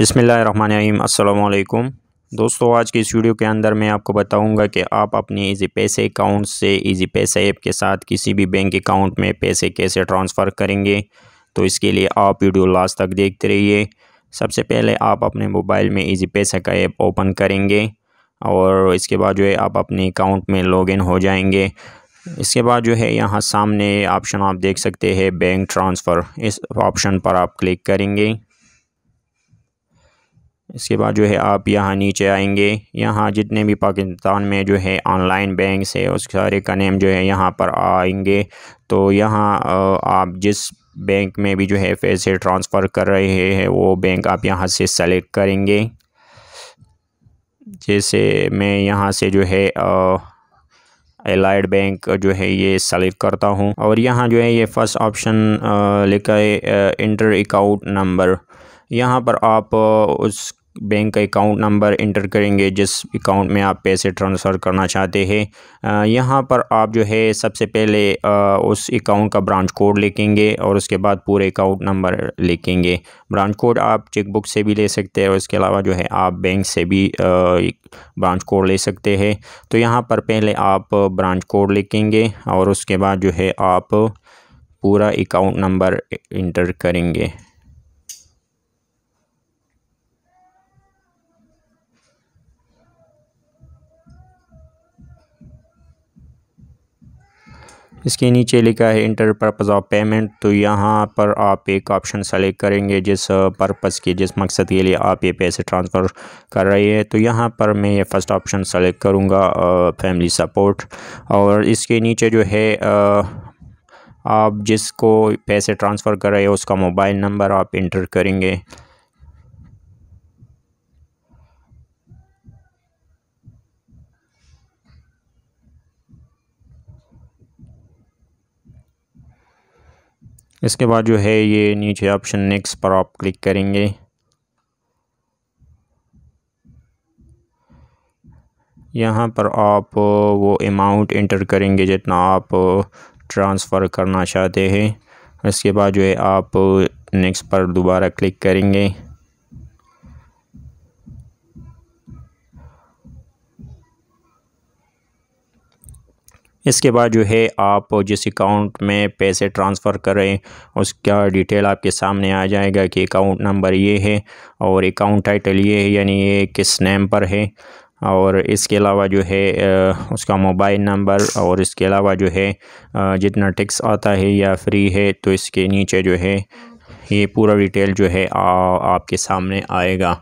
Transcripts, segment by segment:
अस्सलाम वालेकुम दोस्तों आज के इस वीडियो के अंदर मैं आपको बताऊंगा कि आप अपने इजी पैसे अकाउंट से इजी पैसा ऐप के साथ किसी भी बैंक अकाउंट में पैसे कैसे ट्रांसफ़र करेंगे तो इसके लिए आप वीडियो लास्ट तक देखते रहिए सबसे पहले आप अपने मोबाइल में इजी पैसा का ऐप ओपन करेंगे और इसके बाद जो है आप अपने अकाउंट में लॉगिन हो जाएंगे इसके बाद जो है यहाँ सामने ऑप्शन आप देख सकते हैं बैंक ट्रांसफ़र इस ऑप्शन पर आप क्लिक करेंगे इसके बाद जो है आप यहाँ नीचे आएंगे यहाँ जितने भी पाकिस्तान में जो है ऑनलाइन बैंक है उस सारे का नेम जो है यहाँ पर आएंगे तो यहाँ आप जिस बैंक में भी जो है पैसे ट्रांसफ़र कर रहे हैं वो बैंक आप यहाँ से सेलेक्ट करेंगे जैसे मैं यहाँ से जो है एलाइड बैंक जो है ये सेलेक्ट करता हूँ और यहाँ जो है ये फर्स्ट ऑप्शन लिखा है इंटर अकाउंट नंबर यहाँ पर आप उस बैंक का अकाउंट नंबर इंटर करेंगे जिस अकाउंट में आप पैसे ट्रांसफ़र करना चाहते हैं यहाँ पर आप जो है सबसे पहले आ, उस अकाउंट का ब्रांच कोड लिखेंगे और उसके बाद पूरे अकाउंट नंबर लिखेंगे ब्रांच कोड आप चेकबुक से भी ले सकते हैं और इसके अलावा जो है आप बैंक से भी ब्रांच कोड ले सकते हैं तो यहाँ पर पहले आप ब्रांच कोड लिखेंगे और उसके बाद जो है आप पूरा अकाउंट नंबर इंटर करेंगे इसके नीचे लिखा है इंटर पर्पज़ ऑफ पेमेंट तो यहाँ पर आप एक ऑप्शन सेलेक्ट करेंगे जिस पर्पज़ uh, के जिस मकसद के लिए आप ये पैसे ट्रांसफ़र कर रहे हैं तो यहाँ पर मैं ये फ़र्स्ट ऑप्शन सेलेक्ट करूँगा फैमिली uh, सपोर्ट और इसके नीचे जो है आ, uh, आप जिसको पैसे ट्रांसफ़र कर रहे हैं उसका मोबाइल नंबर आप इंटर करेंगे इसके बाद जो है ये नीचे ऑप्शन नेक्स्ट पर आप क्लिक करेंगे यहाँ पर आप वो अमाउंट इंटर करेंगे जितना आप ट्रांसफ़र करना चाहते हैं इसके बाद जो है आप नेक्स्ट पर दोबारा क्लिक करेंगे इसके बाद जो है आप जिस अकाउंट में पैसे ट्रांसफ़र करें उसका डिटेल आपके सामने आ जाएगा कि अकाउंट नंबर ये है और अकाउंट टाइटल ये है यानी ये किस नेम पर है और इसके अलावा जो है उसका मोबाइल नंबर और इसके अलावा जो है जितना टैक्स आता है या फ्री है तो इसके नीचे जो है ये पूरा डिटेल जो है आ, आपके सामने आएगा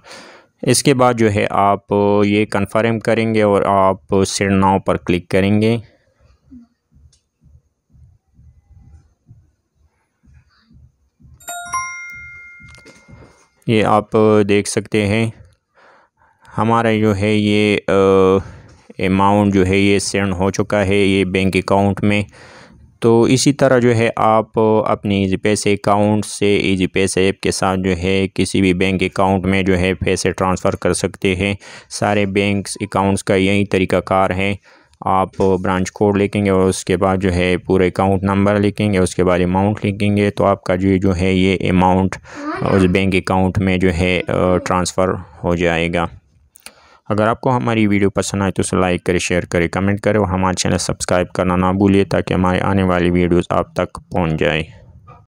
इसके बाद जो है आप ये कंफर्म करेंगे और आप सिर नाव पर क्लिक करेंगे ये आप देख सकते हैं हमारा जो है ये अमाउंट जो है ये सेंड हो चुका है ये बैंक अकाउंट में तो इसी तरह जो है आप अपने ईजी पैसे अकाउंट से ईजी पैसे ऐप के साथ जो है किसी भी बैंक अकाउंट में जो है पैसे ट्रांसफ़र कर सकते हैं सारे बैंक अकाउंट्स का यही तरीक़ाकार है आप ब्रांच कोड लिखेंगे और उसके बाद जो है पूरे अकाउंट नंबर लिखेंगे उसके बाद अमाउंट लिखेंगे तो आपका जो जो है ये अमाउंट उस बैंक अकाउंट में जो है ट्रांसफ़र हो जाएगा अगर आपको हमारी वीडियो पसंद आए तो उसे लाइक करें शेयर करें कमेंट करें और हमारे चैनल सब्सक्राइब करना ना भूलिए ताकि हमारे आने वाली वीडियोज़ आप तक पहुँच जाए